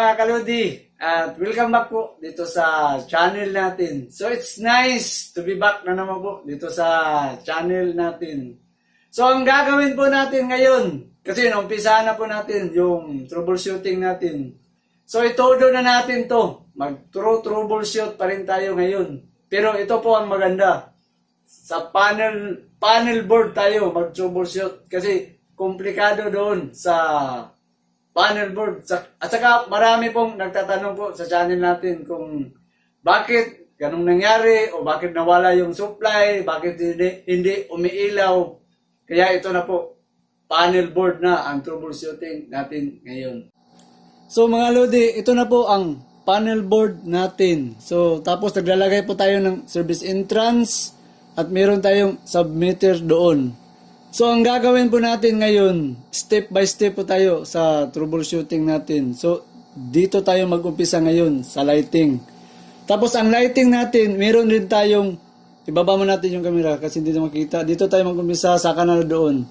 mga kaludi at welcome back po dito sa channel natin. So it's nice to be back na naman po dito sa channel natin. So ang gagawin po natin ngayon, kasi umpisahan na po natin yung troubleshooting natin. So itodo na natin to. Mag troubleshoot pa rin tayo ngayon. Pero ito po ang maganda. Sa panel panel board tayo mag troubleshoot kasi komplikado doon sa panel board. At saka marami pong nagtatanong po sa channel natin kung bakit ganun nangyari o bakit nawala yung supply, bakit hindi, hindi umiilaw. Kaya ito na po, panel board na ang troubleshooting natin ngayon. So mga Lodi, ito na po ang panel board natin. So tapos naglalagay po tayo ng service entrance at meron tayong submeter doon. So ang gagawin po natin ngayon, step by step po tayo sa troubleshooting natin. So dito tayo mag-umpisa ngayon sa lighting. Tapos ang lighting natin, meron din tayong, ibaba mo natin yung camera kasi hindi na makita. Dito tayo mag-umpisa sa kanan doon.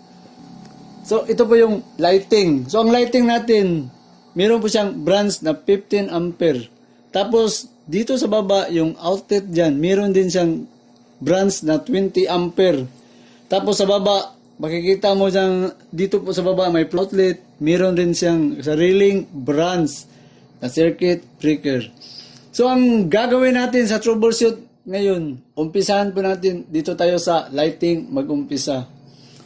So ito po yung lighting. So ang lighting natin, meron po siyang branch na 15 ampere. Tapos dito sa baba, yung outlet dyan, meron din siyang branch na 20 ampere. Tapos sa baba, makikita mo siyang dito po sa baba may plotlet, meron din siyang sariling branch na circuit breaker. So ang gagawin natin sa troubleshoot ngayon, umpisahan po natin dito tayo sa lighting mag-umpisa.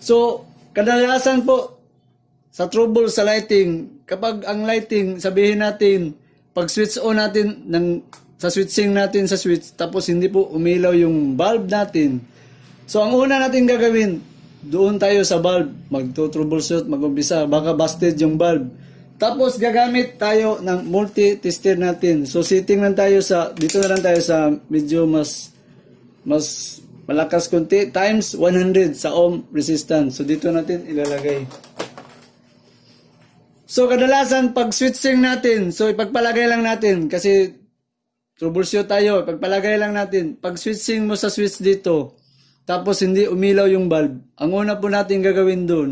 So kadalasan po sa trouble sa lighting, kapag ang lighting sabihin natin pag switch on natin ng sa switching natin sa switch tapos hindi po umilaw yung bulb natin. So ang una natin gagawin, doon tayo sa valve, magto-troubleshoot, mag-umbisa, baka busted yung valve. Tapos gagamit tayo ng multi-tester natin. So sitting lang tayo sa, dito na lang tayo sa medyo mas, mas malakas kunti, times 100 sa ohm resistance. So dito natin ilalagay. So kadalasan pag switching natin, so ipagpalagay lang natin kasi troubleshoot tayo, ipagpalagay lang natin. Pag switching mo sa switch dito, tapos hindi umilaw yung bulb, ang una po natin gagawin doon,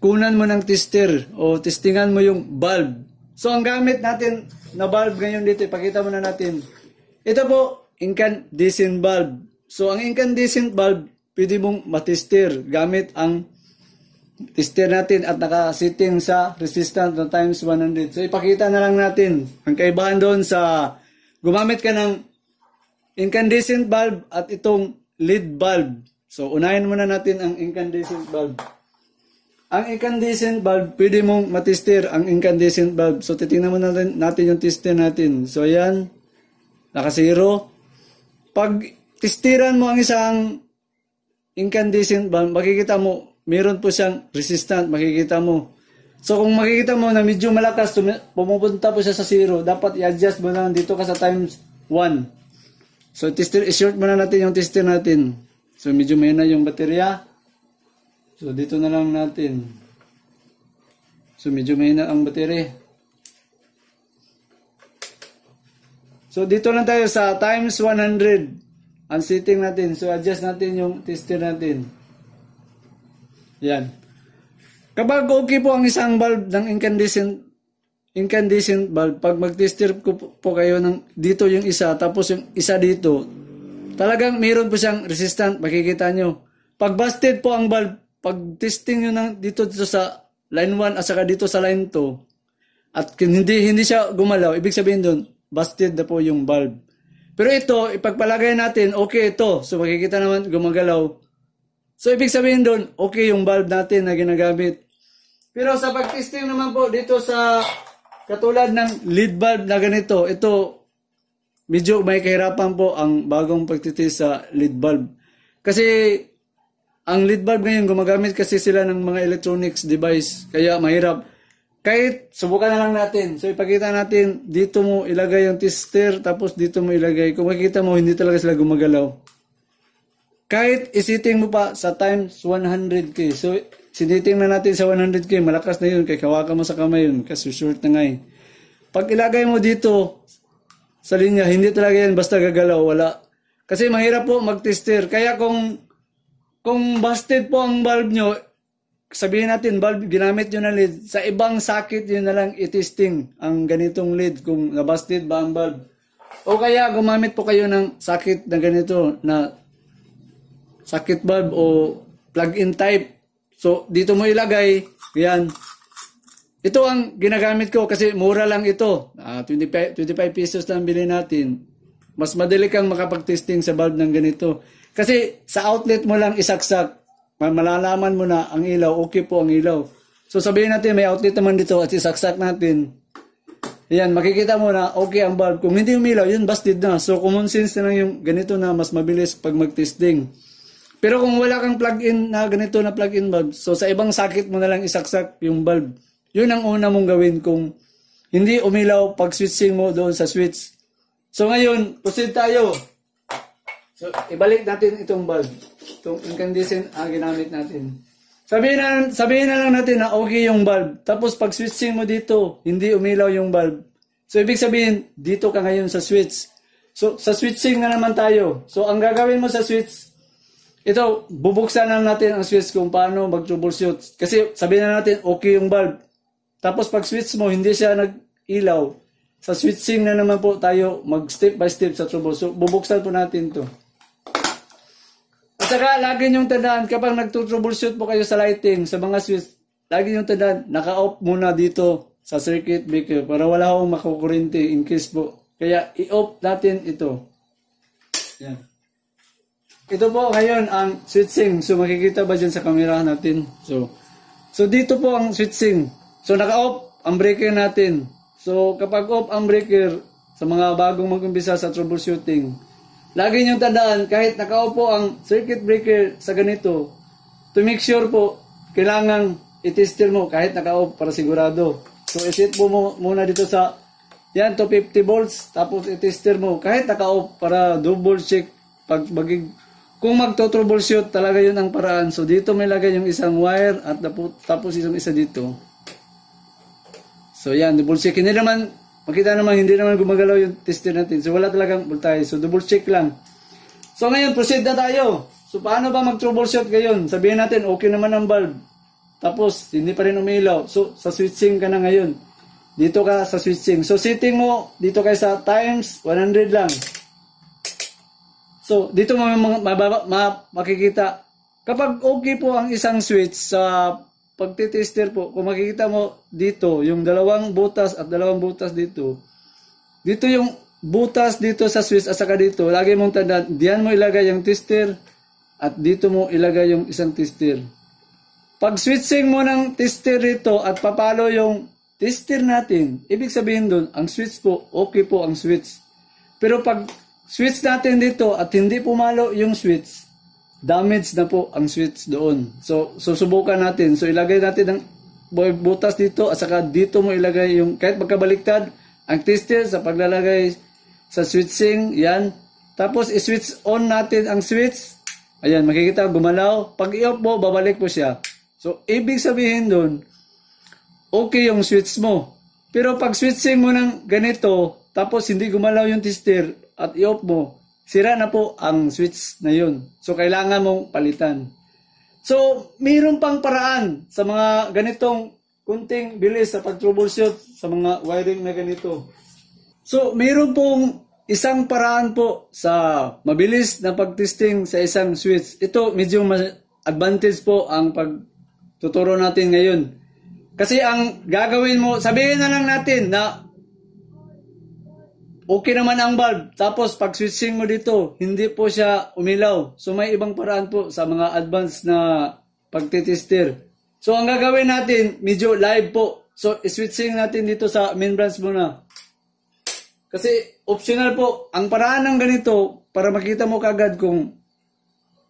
kunan mo ng tester o testingan mo yung bulb. So ang gamit natin na bulb ngayon dito, ipakita muna natin. Ito po, incandescent bulb. So ang incandescent bulb, pwede mong matester gamit ang tester natin at naka-sitting sa resistance na times 100. So ipakita na lang natin ang kaibahan doon sa gumamit ka ng incandescent bulb at itong lead bulb. So, unahin muna natin ang incandescent bulb. Ang incandescent bulb, pwede mong matester ang incandescent bulb. So, titingnan muna natin, yung tester natin. So, ayan. naka Nakasiro. Pag testiran mo ang isang incandescent bulb, makikita mo, meron po siyang resistant. Makikita mo. So, kung makikita mo na medyo malakas, pumupunta po siya sa zero, dapat i-adjust mo na dito ka sa times 1. So, tester, i-short muna natin yung tester natin. So, medyo may na yung baterya. So, dito na lang natin. So, medyo may na ang baterya. So, dito lang tayo sa times 100. Ang setting natin. So, adjust natin yung tester natin. Yan. Kapag okay po ang isang bulb ng incandescent incandescent bulb, pag mag-disturb ko po kayo ng dito yung isa, tapos yung isa dito, talagang meron po siyang resistant, makikita nyo. Pag busted po ang bulb, pag testing nyo ng dito, dito sa line 1 at saka dito sa line 2, at hindi, hindi siya gumalaw, ibig sabihin doon, busted na po yung bulb. Pero ito, ipagpalagay natin, okay ito. So makikita naman, gumagalaw. So ibig sabihin doon, okay yung bulb natin na ginagamit. Pero sa pagtesting naman po dito sa Katulad ng lead bulb na ganito, ito medyo may kahirapan po ang bagong pagtitis sa lead bulb. Kasi ang lead bulb ngayon gumagamit kasi sila ng mga electronics device kaya mahirap. Kahit subukan na lang natin. So ipakita natin dito mo ilagay yung tester tapos dito mo ilagay. Kung makikita mo hindi talaga sila gumagalaw. Kahit isiting mo pa sa times 100k. So Sinitingnan natin sa 100k, malakas na yun, kaya kawakan mo sa kamay yun, kasi short na nga eh. Pag ilagay mo dito, sa linya, hindi talaga yan basta gagalaw, wala. Kasi mahirap po mag-tester. Kaya kung kung busted po ang valve nyo, sabihin natin, valve, ginamit nyo na lead. Sa ibang socket, yun na lang itesting ang ganitong lead kung nabusted ba ang valve. O kaya, gumamit po kayo ng socket na ganito, na socket valve o plug-in type. So, dito mo ilagay. Yan. Ito ang ginagamit ko kasi mura lang ito. Uh, 25, 25 pesos lang bilhin natin. Mas madali kang makapag-testing sa bulb ng ganito. Kasi sa outlet mo lang isaksak, malalaman mo na ang ilaw, okay po ang ilaw. So sabihin natin may outlet naman dito at isaksak natin. Ayan, makikita mo na okay ang bulb. Kung hindi umilaw, yun busted na. So common sense na lang yung ganito na mas mabilis pag mag-testing. Pero kung wala kang plug-in na ganito na plug-in bulb, so sa ibang socket mo na lang isaksak yung bulb. Yun ang una mong gawin kung hindi umilaw pag switching mo doon sa switch. So ngayon, proceed tayo. So, ibalik natin itong bulb. Itong incandescent ang ah, ginamit natin. Sabihin na, sabihin na lang natin na okay yung bulb. Tapos pag switching mo dito, hindi umilaw yung bulb. So ibig sabihin, dito ka ngayon sa switch. So sa switching na naman tayo. So ang gagawin mo sa switch, ito, bubuksan lang natin ang switch kung paano mag-troubleshoot. Kasi sabi na natin, okay yung bulb. Tapos pag switch mo, hindi siya nag-ilaw. Sa switching na naman po tayo mag-step by step sa troubleshoot. Bubuksan po natin to. At saka, lagi niyong tandaan, kapag nag-troubleshoot po kayo sa lighting, sa mga switch, lagi niyong tandaan, naka-off muna dito sa circuit breaker para wala akong makukurente in case po. Kaya, i-off natin ito. Yan ito po ngayon ang switching. So makikita ba dyan sa camera natin? So, so dito po ang switching. So naka-off ang breaker natin. So kapag off ang breaker sa mga bagong mag-umpisa sa troubleshooting, lagi niyong tandaan kahit naka-off po ang circuit breaker sa ganito, to make sure po, kailangan itester mo kahit naka-off para sigurado. So isit po mo muna dito sa yan to 50 volts tapos itester mo kahit naka-off para double check pag magiging kung magto-troubleshoot, talaga yun ang paraan. So, dito may lagay yung isang wire at tapos isang isa dito. So, yan. Double check. Hindi naman, makita naman, hindi naman gumagalaw yung tester natin. So, wala talagang voltage. So, double check lang. So, ngayon, proceed na tayo. So, paano ba mag-troubleshoot ngayon? Sabihin natin, okay naman ang bulb. Tapos, hindi pa rin umilaw. So, sa switching ka na ngayon. Dito ka sa switching. So, setting mo, dito kayo sa times 100 lang. So, dito mo mga, makikita, kapag okay po ang isang switch sa pagtitester po, kung makikita mo dito, yung dalawang butas at dalawang butas dito, dito yung butas dito sa switch at saka dito, lagi mong tanda, diyan mo ilagay yung tester at dito mo ilagay yung isang tester. Pag switching mo ng tester dito at papalo yung tester natin, ibig sabihin doon, ang switch po, okay po ang switch. Pero pag switch natin dito at hindi pumalo yung switch, damage na po ang switch doon. So, susubukan natin. So, ilagay natin ang butas dito at saka dito mo ilagay yung, kahit magkabaliktad, ang tester sa paglalagay sa switching, yan. Tapos, i-switch on natin ang switch. Ayan, makikita, gumalaw. Pag i-off mo, babalik po siya. So, ibig sabihin doon, okay yung switch mo. Pero pag switching mo ng ganito, tapos hindi gumalaw yung tester, at i-off mo, sira na po ang switch na yun. So, kailangan mong palitan. So, mayroon pang paraan sa mga ganitong kunting bilis sa pag-troubleshoot sa mga wiring na ganito. So, mayroon pong isang paraan po sa mabilis na pagtesting sa isang switch. Ito, medyo advantage po ang pagtuturo natin ngayon. Kasi ang gagawin mo, sabihin na lang natin na okay naman ang valve. Tapos pag switching mo dito, hindi po siya umilaw. So may ibang paraan po sa mga advanced na pagtitester. So ang gagawin natin, medyo live po. So switching natin dito sa main branch muna. Kasi optional po, ang paraan ng ganito, para makita mo kagad kung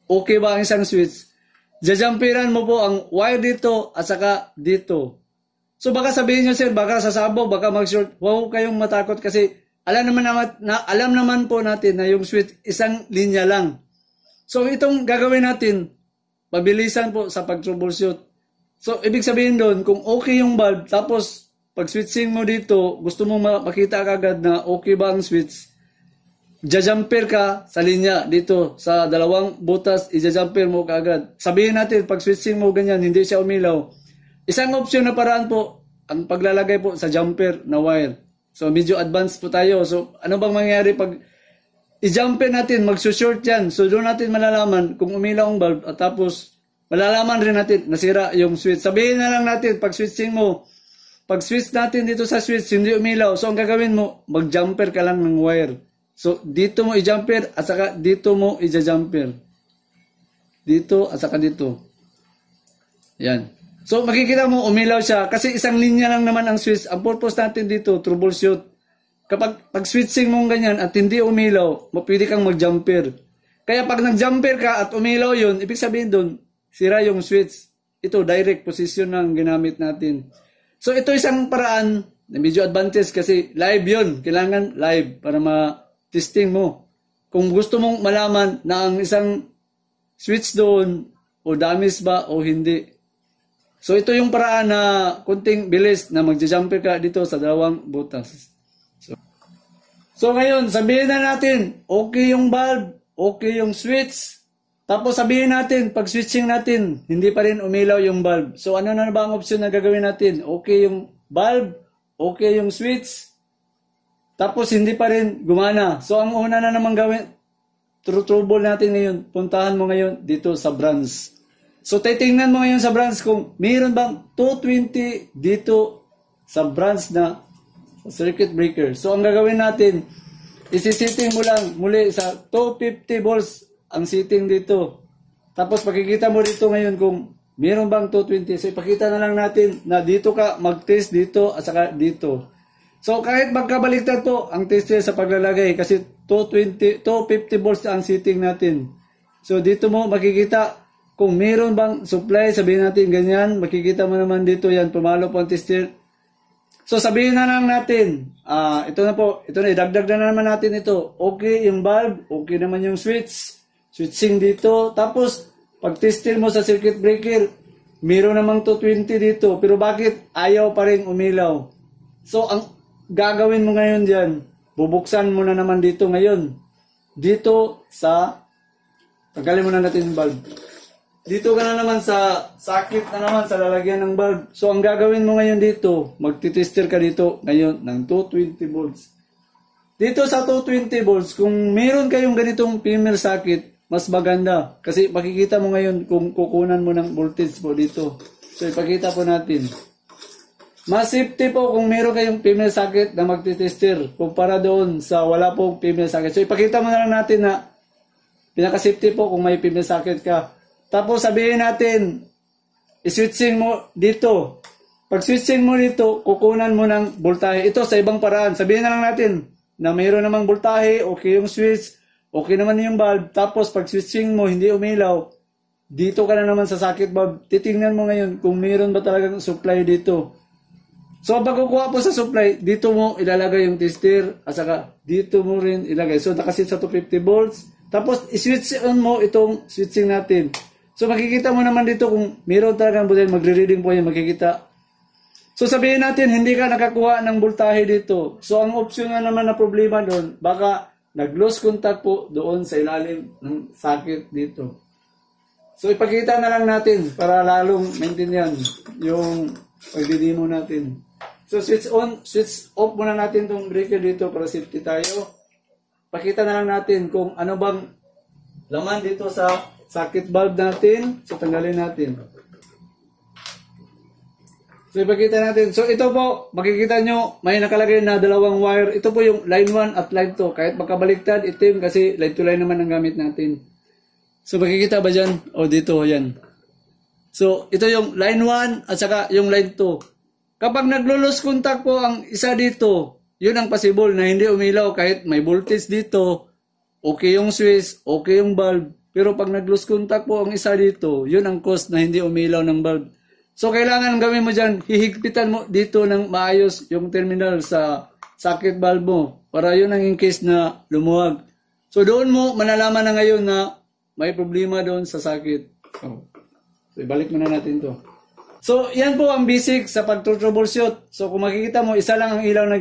okay ba ang isang switch, jajampiran mo po ang wire dito at saka dito. So baka sabihin nyo sir, baka sasabog, baka mag-short. Huwag kayong matakot kasi alam naman, na, alam naman po natin na yung switch isang linya lang. So itong gagawin natin, pabilisan po sa pag-troubleshoot. So ibig sabihin doon, kung okay yung valve, tapos pag switching mo dito, gusto mong makita kagad na okay ba ang switch, jajumper ka sa linya dito sa dalawang butas, ijajumper mo kagad. Sabihin natin, pag switching mo ganyan, hindi siya umilaw. Isang option na paraan po, ang paglalagay po sa jumper na wire. So medyo advanced po tayo. So ano bang mangyayari pag i jumpin natin, magsu-short yan. So doon natin malalaman kung umilaw ang bulb at tapos malalaman rin natin nasira yung switch. Sabihin na lang natin pag switching mo, pag switch natin dito sa switch, hindi umilaw. So ang gagawin mo, mag-jumper ka lang ng wire. So dito mo i-jumper at saka dito mo i-jumper. Dito at saka dito. Yan. So makikita mo umilaw siya kasi isang linya lang naman ang switch. Ang purpose natin dito, troubleshoot. Kapag pag switching mong ganyan at hindi umilaw, pwede kang mag-jumper. Kaya pag nag-jumper ka at umilaw yun, ibig sabihin doon, sira yung switch. Ito, direct position ng ginamit natin. So ito isang paraan na medyo advantage kasi live yun. Kailangan live para ma-testing mo. Kung gusto mong malaman na ang isang switch doon o damis ba o hindi, So ito yung paraan na kunting bilis na magja-jumper ka dito sa dalawang butas. So, so ngayon, sabihin na natin, okay yung bulb, okay yung switch. Tapos sabihin natin, pag switching natin, hindi pa rin umilaw yung bulb. So ano na ba ang option na gagawin natin? Okay yung bulb, okay yung switch. Tapos hindi pa rin gumana. So ang una na naman gawin, trouble natin ngayon, puntahan mo ngayon dito sa branch. So, titingnan mo ngayon sa branch kung mayroon bang 220 dito sa branch na circuit breaker. So, ang gagawin natin, isisiting mo lang muli sa 250 volts ang sitting dito. Tapos, pakikita mo dito ngayon kung mayroon bang 220. So, ipakita na lang natin na dito ka mag-test dito at saka dito. So, kahit magkabaliktad to, ang test sa paglalagay kasi 220, 250 volts ang sitting natin. So, dito mo makikita kung meron bang supply, sabihin natin ganyan, makikita mo naman dito yan, pumalo po ang tester. So sabihin na lang natin, ah, ito na po, ito na, idagdag na naman natin ito. Okay yung valve, okay naman yung switch, switching dito. Tapos, pag tester mo sa circuit breaker, meron namang 220 dito, pero bakit ayaw pa rin umilaw? So ang gagawin mo ngayon dyan, bubuksan mo na naman dito ngayon. Dito sa, tagalin mo na natin yung bulb. Dito ka na naman sa sakit na naman sa lalagyan ng bulb. So ang gagawin mo ngayon dito, magti-tester ka dito ngayon ng 220 volts. Dito sa 220 volts, kung meron kayong ganitong female socket, mas maganda. Kasi makikita mo ngayon kung kukunan mo ng voltage po dito. So ipakita po natin. Mas safety po kung meron kayong female socket na magti-tester kumpara doon sa wala pong female socket. So ipakita mo na lang natin na pinaka-safety po kung may female socket ka tapos sabihin natin, iswitchin mo dito. Pag switchin mo dito, kukunan mo ng voltahe. Ito sa ibang paraan. Sabihin na lang natin na mayroon namang voltahe, okay yung switch, okay naman yung bulb. Tapos pag switching mo, hindi umilaw, dito ka na naman sa socket bulb. Titingnan mo ngayon kung mayroon ba talagang supply dito. So pag kukuha po sa supply, dito mo ilalagay yung tester at saka dito mo rin ilagay. So nakasit sa 250 volts. Tapos i-switch on mo itong switching natin. So makikita mo naman dito kung meron talagang bultahe, magre-reading po yan, makikita. So sabihin natin, hindi ka nakakuha ng bultahe dito. So ang option nga naman na problema doon, baka nag-lose contact po doon sa ilalim ng socket dito. So ipakita na lang natin para lalong maintindihan yung pagdidimo natin. So switch on, switch off muna natin tong breaker dito para safety tayo. Pakita na lang natin kung ano bang laman dito sa socket valve natin. So, tanggalin natin. So, ipakita natin. So, ito po, makikita nyo, may nakalagay na dalawang wire. Ito po yung line 1 at line 2. Kahit magkabaliktad, itim kasi line to line naman ang gamit natin. So, makikita ba dyan? O, dito, yan. So, ito yung line 1 at saka yung line 2. Kapag naglo-lose contact po ang isa dito, yun ang possible na hindi umilaw kahit may voltage dito, okay yung switch, okay yung bulb, pero pag nag-lose contact po ang isa dito, yun ang cause na hindi umilaw ng bulb. So kailangan gawin mo dyan, hihigpitan mo dito ng maayos yung terminal sa socket bulb mo para yun ang in case na lumuwag. So doon mo manalaman na ngayon na may problema doon sa socket. Oh. So ibalik muna natin to. So yan po ang basic sa pag-troubleshoot. So kung makikita mo, isa lang ang ilaw na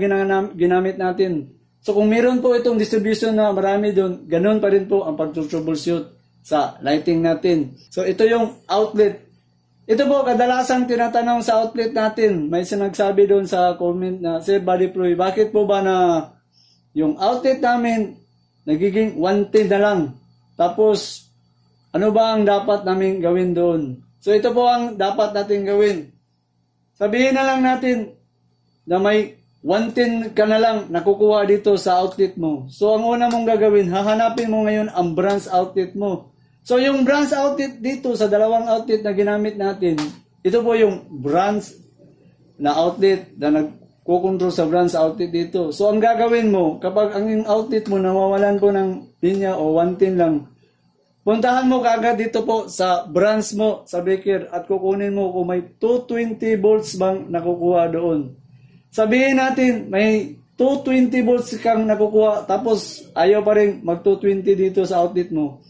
ginamit natin. So kung meron po itong distribution na marami doon, ganun pa rin po ang pag-troubleshoot sa lighting natin. So ito yung outlet. Ito po, kadalasan tinatanong sa outlet natin. May sinagsabi doon sa comment na, Sir Buddy Proy, bakit po ba na yung outlet namin nagiging 110 na lang? Tapos, ano ba ang dapat namin gawin doon? So ito po ang dapat natin gawin. Sabihin na lang natin na may 110 ka na lang nakukuha dito sa outlet mo. So ang una mong gagawin, hahanapin mo ngayon ang branch outlet mo. So yung branch outlet dito sa dalawang outlet na ginamit natin, ito po yung branch na outlet na nagkukontrol sa branch outlet dito. So ang gagawin mo, kapag ang yung outlet mo nawawalan po ng linya o 110 lang, puntahan mo kaagad dito po sa branch mo sa breaker at kukunin mo kung may 220 volts bang nakukuha doon. Sabihin natin may 220 volts kang nakukuha tapos ayaw pa rin mag 220 dito sa outlet mo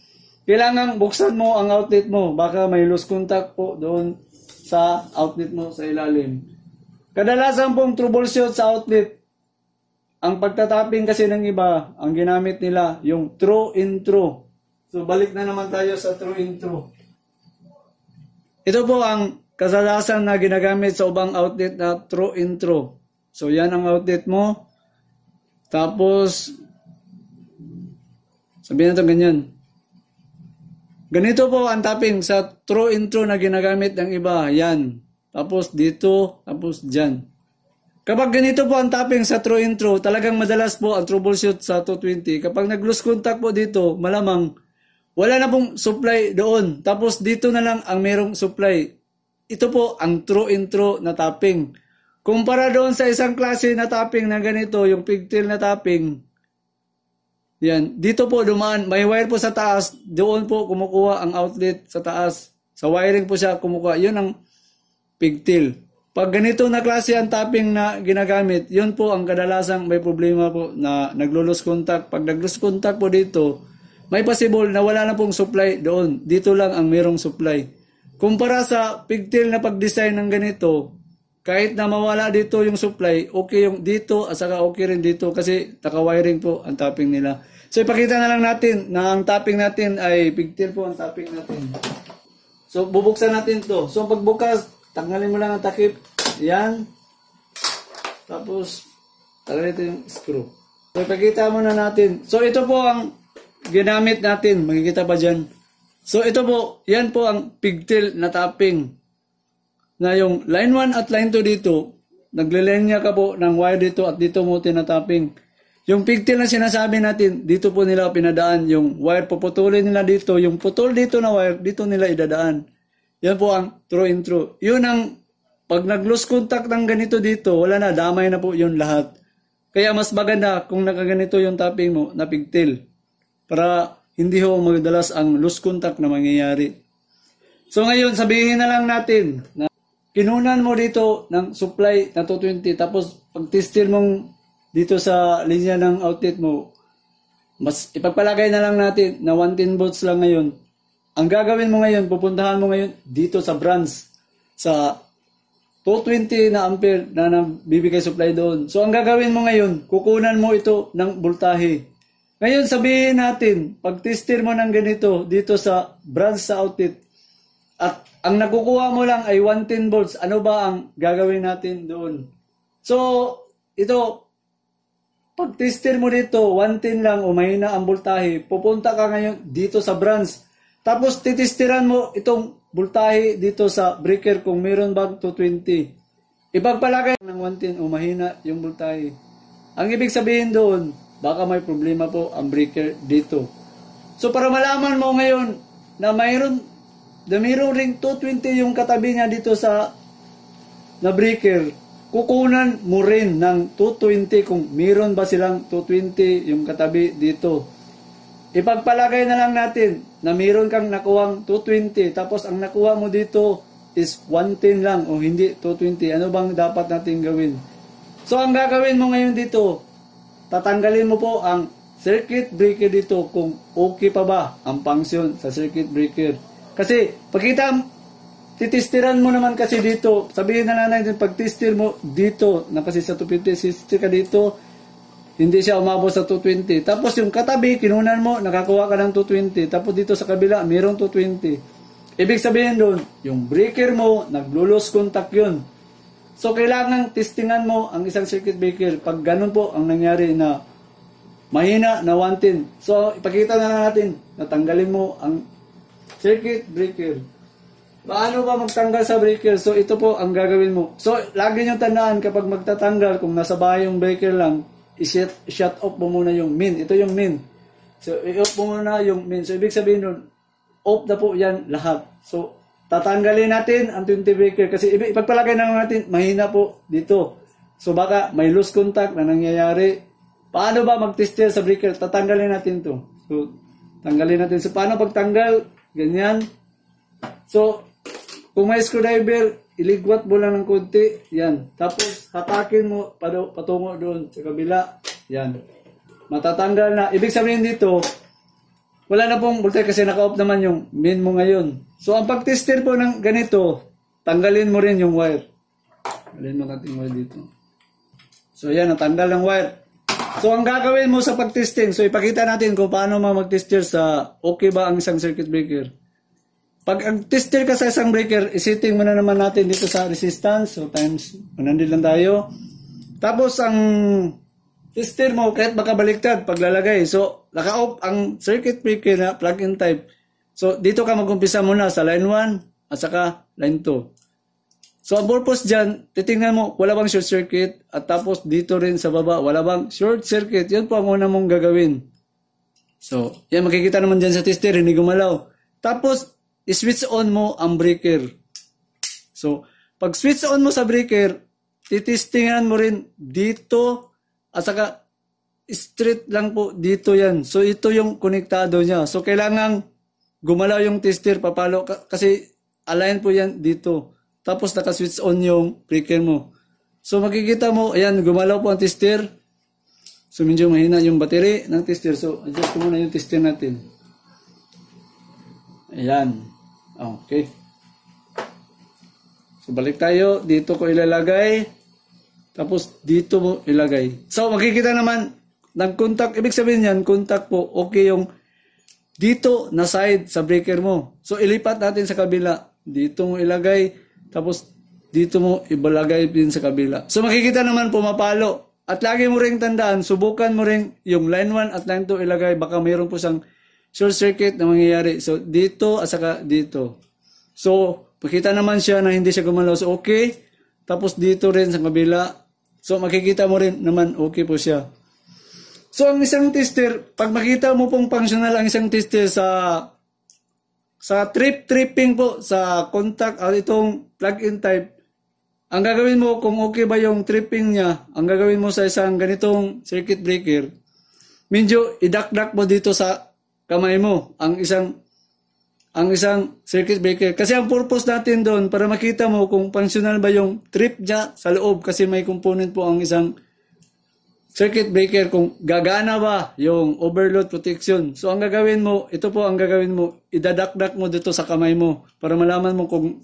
kailangan buksan mo ang outlet mo. Baka may loose contact po doon sa outlet mo sa ilalim. Kadalasan pong troubleshoot sa outlet, ang pagtatapping kasi ng iba, ang ginamit nila, yung true in true. So balik na naman tayo sa true in true. Ito po ang kasalasan na ginagamit sa ubang outlet na true in true. So yan ang outlet mo. Tapos, sabihin na ganyan. Ganito po ang tapping sa true intro na ginagamit ng iba. Yan. Tapos dito, tapos dyan. Kapag ganito po ang tapping sa true intro, talagang madalas po ang troubleshoot sa 220. Kapag nag-loose contact po dito, malamang wala na pong supply doon. Tapos dito na lang ang merong supply. Ito po ang true intro na tapping. Kumpara doon sa isang klase na tapping na ganito, yung pigtail na tapping, yan. Dito po dumaan. May wire po sa taas. Doon po kumukuha ang outlet sa taas. Sa wiring po siya kumukuha. Yun ang pigtail. Pag ganito na klase ang tapping na ginagamit, yun po ang kadalasang may problema po na naglulos contact. Pag naglulos contact po dito, may possible na wala na pong supply doon. Dito lang ang merong supply. Kumpara sa pigtail na pag-design ng ganito, kahit na mawala dito yung supply, okay yung dito asaka okay rin dito kasi naka-wiring po ang tapping nila. So ipakita na lang natin na ang tapping natin ay pigtail po ang tapping natin. So bubuksan natin to. So pagbukas, tanggalin mo lang ang takip. Yan. Tapos tanggalin ito yung screw. So ipakita muna natin. So ito po ang ginamit natin. Makikita pa dyan. So ito po, yan po ang pigtail na tapping na yung line 1 at line 2 dito, naglilinya ka po ng wire dito at dito mo tinatapping. Yung pigtail na sinasabi natin, dito po nila pinadaan. Yung wire puputulin nila dito. Yung putol dito na wire, dito nila idadaan. Yan po ang true and true. Yun ang, pag nag-lose contact ng ganito dito, wala na, damay na po yun lahat. Kaya mas maganda kung nakaganito yung tapping mo na pigtail. Para hindi ho magdalas ang loose contact na mangyayari. So ngayon, sabihin na lang natin na kinunan mo dito ng supply na 220 tapos pag testil mong dito sa linya ng outlet mo mas ipagpalagay na lang natin na 110 volts lang ngayon ang gagawin mo ngayon pupuntahan mo ngayon dito sa branch sa 220 na ampere na nabibigay supply doon so ang gagawin mo ngayon kukunan mo ito ng voltahe ngayon sabihin natin pag tester mo ng ganito dito sa branch sa outlet at ang nakukuha mo lang ay 110 volts. Ano ba ang gagawin natin doon? So, ito, pag tester mo dito, 110 lang, o mahina ang voltahe, pupunta ka ngayon dito sa branch. Tapos titistiran mo itong voltahe dito sa breaker kung meron bang 220. Ipagpalagay ng 110, o mahina yung voltahe. Ang ibig sabihin doon, baka may problema po ang breaker dito. So para malaman mo ngayon na mayroon na mayroong ring 220 yung katabi niya dito sa na breaker, kukunan mo rin ng 220 kung meron ba silang 220 yung katabi dito. Ipagpalagay na lang natin na meron kang nakuhang 220 tapos ang nakuha mo dito is 110 lang o hindi 220. Ano bang dapat natin gawin? So ang gagawin mo ngayon dito, tatanggalin mo po ang circuit breaker dito kung okay pa ba ang function sa circuit breaker. Kasi pagkita, titistiran mo naman kasi dito. Sabihin na lang nanay, pagtistir mo dito, na kasi sa 250, sister ka dito, hindi siya umabot sa 220. Tapos yung katabi, kinunan mo, nakakuha ka ng 220. Tapos dito sa kabila, mayroong 220. Ibig sabihin doon, yung breaker mo, naglulos contact yun. So, kailangan testingan mo ang isang circuit breaker. Pag ganun po ang nangyari na mahina na 110. So, ipakita na natin, natanggalin mo ang Circuit breaker. Paano ba magtanggal sa breaker? So, ito po ang gagawin mo. So, lagi nyo tandaan kapag magtatanggal, kung nasa bahay yung breaker lang, i-shut shut off mo muna yung min. Ito yung min. So, i-off mo muna yung min. So, ibig sabihin nun, off na po yan lahat. So, tatanggalin natin ang 20 breaker kasi ipagpalagay na natin, mahina po dito. So, baka may loose contact na nangyayari. Paano ba mag-tester sa breaker? Tatanggalin natin to. So, tanggalin natin. So, paano pagtanggal? Ganyan. So, kung may screwdriver, iligwat mo lang ng konti. Yan. Tapos, hatakin mo patungo doon sa kabila. Yan. Matatanggal na. Ibig sabihin dito, wala na pong voltage kasi naka-off naman yung main mo ngayon. So, ang pag-tester po ng ganito, tanggalin mo rin yung wire. Tanggalin mo natin wire dito. So, yan. Natanggal ng wire. So, ang gagawin mo sa pagtesting, so ipakita natin kung paano mo magtester sa okay ba ang isang circuit breaker. Pag ang-tester ka sa isang breaker, isetting muna naman natin dito sa resistance. So, times 100 lang tayo. Tapos, ang tester mo, kahit makabaliktad, paglalagay. So, naka-off ang circuit breaker na plug-in type. So, dito ka mag-umpisa muna sa line 1 at saka line 2. So ang purpose dyan, titingnan mo, wala bang short circuit? At tapos dito rin sa baba, wala bang short circuit? Yan po ang una mong gagawin. So, yan makikita naman dyan sa tester, hindi gumalaw. Tapos, switch on mo ang breaker. So, pag switch on mo sa breaker, titistingan mo rin dito at saka straight lang po dito yan. So, ito yung konektado niya. So, kailangan gumalaw yung tester papalo kasi align po yan dito. Tapos naka-switch on yung breaker mo. So makikita mo, ayan, gumalaw po ang tester. So medyo mahina yung battery ng tester. So adjust ko muna yung tester natin. Ayan. Okay. So balik tayo. Dito ko ilalagay. Tapos dito mo ilagay. So makikita naman, nag-contact. Ibig sabihin yan, contact po. Okay yung dito na side sa breaker mo. So ilipat natin sa kabila. Dito mo ilagay tapos dito mo ibalagay din sa kabila. So makikita naman pumapalo. At lagi mo ring tandaan, subukan mo rin yung line 1 at line 2 ilagay. Baka mayroon po siyang short circuit na mangyayari. So dito at saka dito. So makita naman siya na hindi siya gumalaw. So okay. Tapos dito rin sa kabila. So makikita mo rin naman okay po siya. So ang isang tester, pag makita mo pong functional ang isang tester sa sa trip-tripping po, sa contact, at ah, itong plug-in type, ang gagawin mo kung okay ba yung tripping niya, ang gagawin mo sa isang ganitong circuit breaker, medyo idakdak mo dito sa kamay mo ang isang ang isang circuit breaker. Kasi ang purpose natin doon para makita mo kung functional ba yung trip niya sa loob kasi may component po ang isang circuit breaker kung gagana ba yung overload protection. So ang gagawin mo, ito po ang gagawin mo, idadakdak mo dito sa kamay mo para malaman mo kung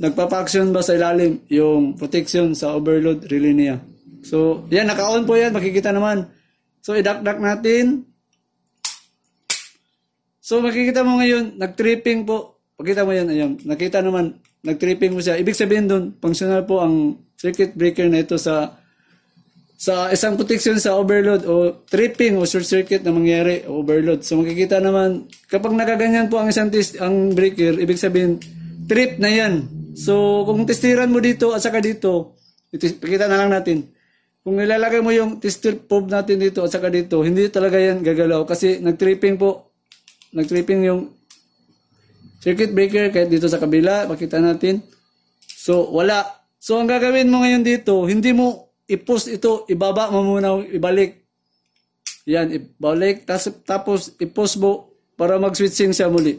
nagpapaksyon ba sa ilalim yung protection sa overload relay niya. So yan, naka-on po yan, makikita naman. So idakdak natin. So makikita mo ngayon, nag-tripping po. Pagkita mo yan, ayun, Nakita naman, nag-tripping mo siya. Ibig sabihin doon, functional po ang circuit breaker na ito sa sa isang protection sa overload o tripping o short circuit na mangyari overload. So makikita naman kapag nakaganyan po ang isang test ang breaker, ibig sabihin trip na 'yan. So kung testiran mo dito at saka dito, pakita na lang natin. Kung ilalagay mo yung tester probe natin dito at saka dito, hindi talaga 'yan gagalaw kasi nagtripping po. Nagtripping yung circuit breaker kahit dito sa kabila, pakita natin. So wala. So ang gagawin mo ngayon dito, hindi mo i-post ito, ibaba mo muna, ibalik. Yan, ibalik. Tapos, tapos i-post mo para mag-switching siya muli.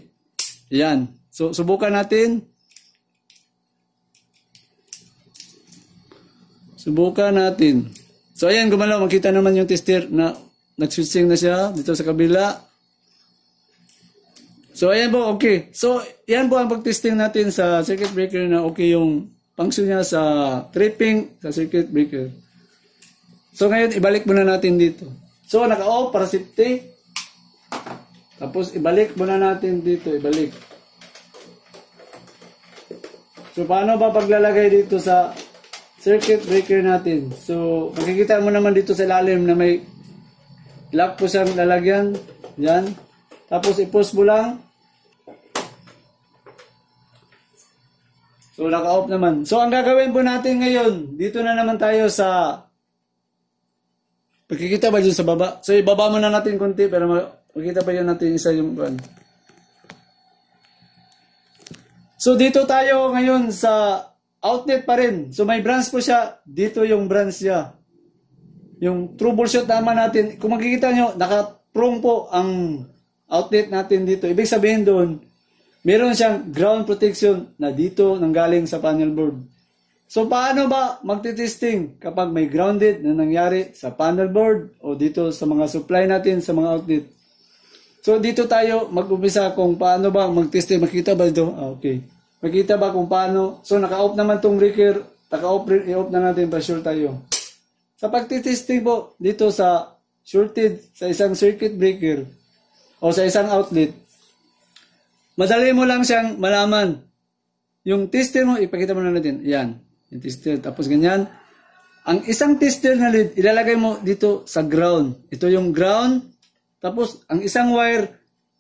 Yan. So, subukan natin. Subukan natin. So, ayan, gumalaw. Makita naman yung tester na nag-switching na siya dito sa kabila. So, ayan po, okay. So, yan po ang pag-testing natin sa circuit breaker na okay yung function niya sa tripping sa circuit breaker. So ngayon, ibalik muna natin dito. So naka-off para safety. Tapos ibalik muna natin dito, ibalik. So paano ba paglalagay dito sa circuit breaker natin? So makikita mo naman dito sa lalim na may lock po siyang lalagyan. Yan. Tapos i-push mo lang. So naka-off naman. So ang gagawin po natin ngayon, dito na naman tayo sa Makikita ba dyan sa baba? So, ibaba muna natin konti, pero makikita pa yan natin isa yung one. So, dito tayo ngayon sa outlet pa rin. So, may branch po siya. Dito yung branch niya. Yung troubleshoot naman natin. Kung makikita nyo, naka-prong po ang outlet natin dito. Ibig sabihin doon, meron siyang ground protection na dito nanggaling sa panel board. So paano ba magte-testing kapag may grounded na nangyari sa panel board o dito sa mga supply natin sa mga outlet? So dito tayo mag-umpisa kung paano ba mag-testing. Makita ba ito? Ah, okay. Makita ba kung paano? So naka-off naman tong breaker. Naka-off, i-off na natin para sure tayo. Sa pag-testing po dito sa shorted sa isang circuit breaker o sa isang outlet, madali mo lang siyang malaman. Yung tester mo, ipakita mo na natin. Yan. Yung tester. Tapos ganyan. Ang isang tester na lead, ilalagay mo dito sa ground. Ito yung ground. Tapos, ang isang wire,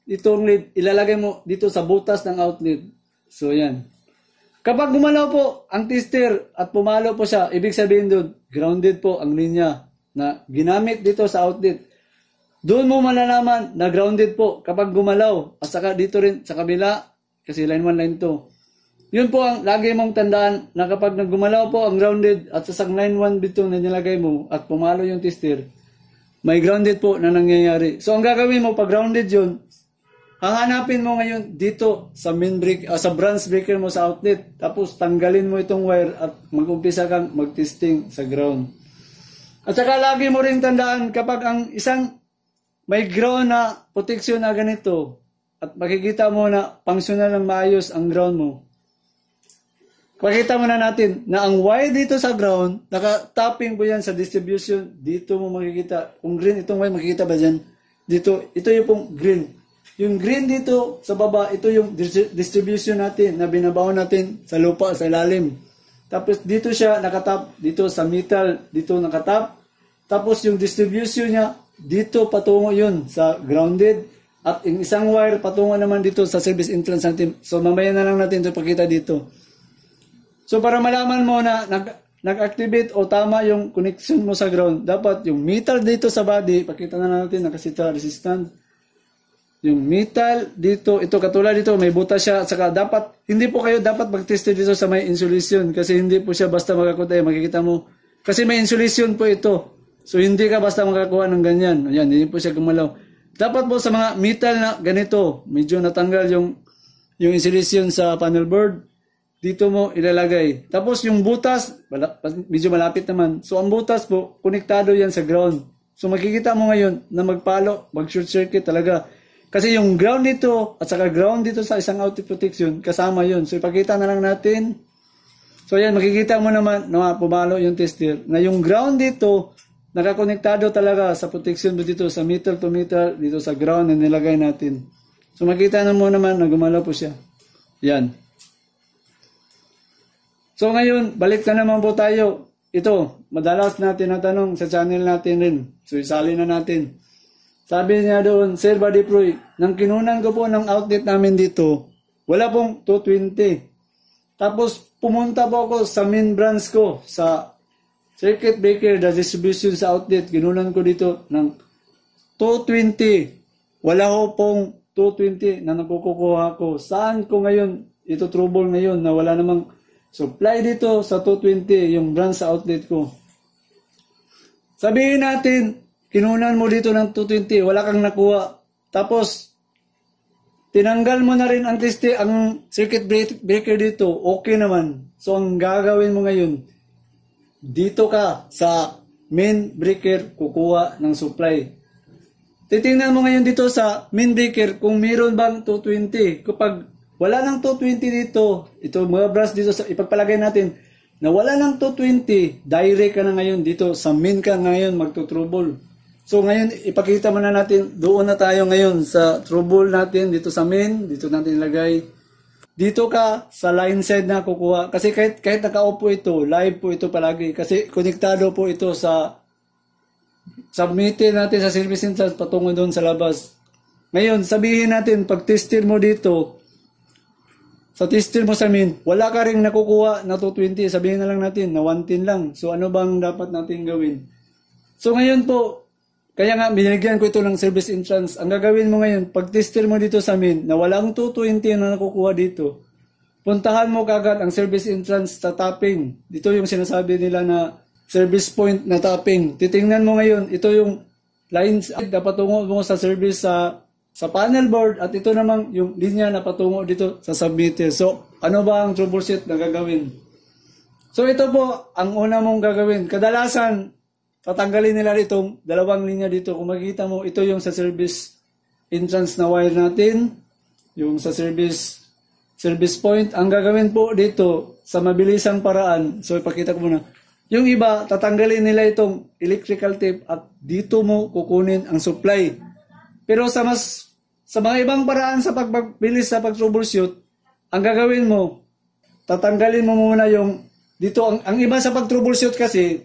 itong lead, ilalagay mo dito sa butas ng outlet. So, yan. Kapag gumalaw po ang tester at pumalo po siya, ibig sabihin doon, grounded po ang linya na ginamit dito sa outlet. Doon mo malalaman na grounded po kapag gumalaw. At saka dito rin sa kabila, kasi line 1, line 2. Yun po ang lagi mong tandaan na kapag naggumalaw po ang grounded at sa 9-1 bitong na nilagay mo at pumalo yung tester, may grounded po na nangyayari. So ang gagawin mo pag grounded yun, hahanapin mo ngayon dito sa main break, uh, sa branch breaker mo sa outlet. Tapos tanggalin mo itong wire at mag-umpisa kang mag-testing sa ground. At saka lagi mo rin tandaan kapag ang isang may ground na protection na ganito at makikita mo na functional ng maayos ang ground mo, Pakita muna natin na ang wire dito sa ground, naka topping po yan sa distribution. Dito mo makikita. Kung green itong wire, makikita ba dyan? Dito, ito yung pong green. Yung green dito sa baba, ito yung distribution natin na binabaw natin sa lupa, sa ilalim. Tapos dito siya nakatap, dito sa metal, dito nakatap. Tapos yung distribution niya, dito patungo yun sa grounded. At yung isang wire patungo naman dito sa service entrance natin. So mamaya na lang natin ito pakita dito. So para malaman mo na nag, nag-activate o tama yung connection mo sa ground, dapat yung metal dito sa body, pakita na natin, nakasita resistant. Yung metal dito, ito katulad dito, may buta siya, saka dapat, hindi po kayo dapat mag-tested dito sa may insulation kasi hindi po siya basta makakutay, eh, makikita mo. Kasi may insulation po ito. So hindi ka basta makakuha ng ganyan. Ayan, hindi po siya gumalaw. Dapat po sa mga metal na ganito, medyo natanggal yung yung insulation sa panel board, dito mo ilalagay. Tapos yung butas, medyo malapit naman. So ang butas po, konektado yan sa ground. So makikita mo ngayon na magpalo, mag-short circuit talaga. Kasi yung ground dito, at saka ground dito sa isang auto protection, kasama yun. So ipakita na lang natin. So yan, makikita mo naman na pumalo yung tester. Na yung ground dito, nakakonektado talaga sa protection mo dito sa meter to meter, dito sa ground na nilagay natin. So makita na mo naman na gumalaw po siya. Yan. So ngayon, balik na naman po tayo. Ito, madalas natin natanong sa channel natin rin. So isali na natin. Sabi niya doon, Sir Badiproy, nang kinunan ko po ng outlet namin dito, wala pong 220. Tapos pumunta po ako sa main branch ko, sa circuit breaker, the distribution sa outlet, kinunan ko dito ng 220. Wala ho pong 220 na nakukuha ko. Saan ko ngayon ito trouble ngayon na wala namang So, apply dito sa 220, yung brand sa outlet ko. Sabihin natin, kinunan mo dito ng 220, wala kang nakuha. Tapos, tinanggal mo na rin ang teste, ang circuit breaker dito, okay naman. So, ang gagawin mo ngayon, dito ka sa main breaker, kukuha ng supply. Titingnan mo ngayon dito sa main breaker kung meron bang 220. Kapag wala nang 220 dito. Ito mga brass dito, sa, ipagpalagay natin na wala nang 220, direct ka na ngayon dito, sa min ka ngayon magto-trouble. So ngayon, ipakita muna natin, doon na tayo ngayon sa trouble natin dito sa min, dito natin ilagay. Dito ka sa line side na kukuha. Kasi kahit, kahit naka nakaupo ito, live po ito palagi. Kasi konektado po ito sa submitin natin sa service instance patungo doon sa labas. Ngayon, sabihin natin, pag tested mo dito, sa tester mo sa amin, wala ka rin nakukuha na 220. Sabihin na lang natin na 110 lang. So ano bang dapat natin gawin? So ngayon po, kaya nga binigyan ko ito ng service entrance. Ang gagawin mo ngayon, pag tester mo dito sa amin na walang 220 na nakukuha dito, puntahan mo kagad ang service entrance sa tapping. Dito yung sinasabi nila na service point na tapping. Titingnan mo ngayon, ito yung lines dapat tungo mo sa service sa sa panel board at ito namang yung linya na patungo dito sa submitter. So, ano ba ang troubleshoot na gagawin? So, ito po ang una mong gagawin. Kadalasan, tatanggalin nila itong dalawang linya dito. Kung makikita mo, ito yung sa service entrance na wire natin, yung sa service service point. Ang gagawin po dito sa mabilisang paraan, so ipakita ko muna, yung iba, tatanggalin nila itong electrical tape at dito mo kukunin ang supply. Pero sa mas sa mga ibang paraan sa pagbilis sa pag-troubleshoot, ang gagawin mo, tatanggalin mo muna yung dito ang, ang iba sa pag-troubleshoot kasi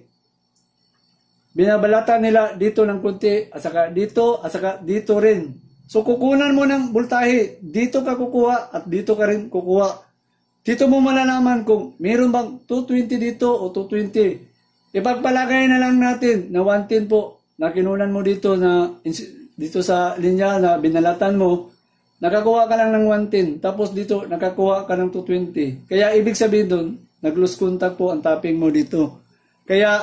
binabalatan nila dito ng kunti at saka dito at saka dito rin. So kukunan mo ng voltahe, dito ka kukuha at dito ka rin kukuha. Dito mo malalaman kung meron bang 220 dito o 220. Ipagpalagay na lang natin na 110 po na kinunan mo dito na dito sa linya na binalatan mo, nakakuha ka lang ng 110, tapos dito nakakuha ka ng 220. Kaya ibig sabihin doon, nag-lose contact po ang tapping mo dito. Kaya,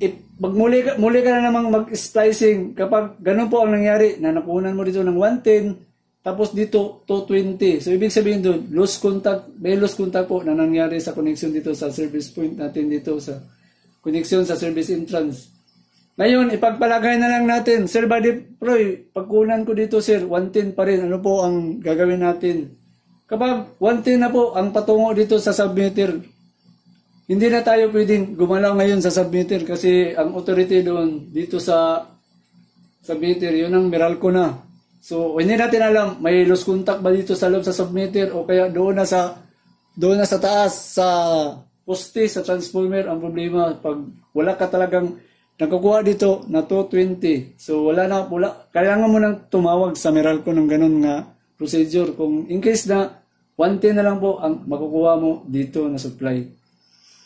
if, pag muli, ka, muli ka na namang mag-splicing, kapag ganun po ang nangyari, na nakunan mo dito ng 110, tapos dito 220. So, ibig sabihin doon, lose contact, may lose contact po na nangyari sa connection dito sa service point natin dito sa connection sa service entrance. Ngayon, ipagpalagay na lang natin, Sir Buddy Proy, pagkunan ko dito Sir, 110 pa rin, ano po ang gagawin natin? Kapag 110 na po ang patungo dito sa submitter, hindi na tayo pwedeng gumalaw ngayon sa submitter kasi ang authority doon dito sa submitter, yun ang Meralco na. So, hindi natin alam, may loose contact ba dito sa loob sa submitter o kaya doon na sa doon na sa taas sa poste sa transformer ang problema pag wala ka talagang nakakuha dito na 220. So wala na, pula. Kailangan mo nang tumawag sa Meralco ng ganun nga procedure. Kung in case na 110 na lang po ang makukuha mo dito na supply.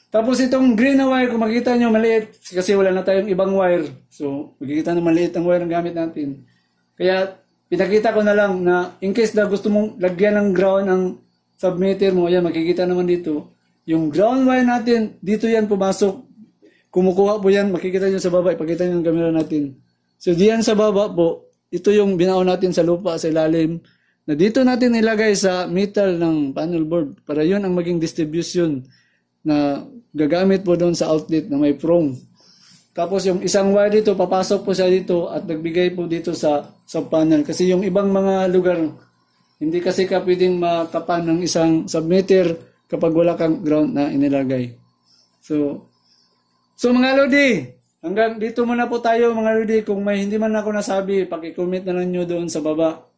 Tapos itong green na wire, kung makikita nyo maliit, kasi wala na tayong ibang wire. So makikita na maliit ang wire ang gamit natin. Kaya pinakita ko na lang na in case na gusto mong lagyan ng ground ang submeter mo, ayan makikita naman dito. Yung ground wire natin, dito yan pumasok Kumukuha po yan, makikita nyo sa baba, ipakita nyo ang camera natin. So diyan sa baba po, ito yung binaon natin sa lupa, sa ilalim, na dito natin ilagay sa metal ng panel board para yun ang maging distribution na gagamit po doon sa outlet na may prong. Tapos yung isang wire dito, papasok po siya dito at nagbigay po dito sa sub-panel. Kasi yung ibang mga lugar, hindi kasi ka pwedeng matapan ng isang submeter kapag wala kang ground na inilagay. So, So mga Lodi, hanggang dito muna po tayo mga Lodi. Kung may hindi man ako nasabi, paki-comment na lang nyo doon sa baba.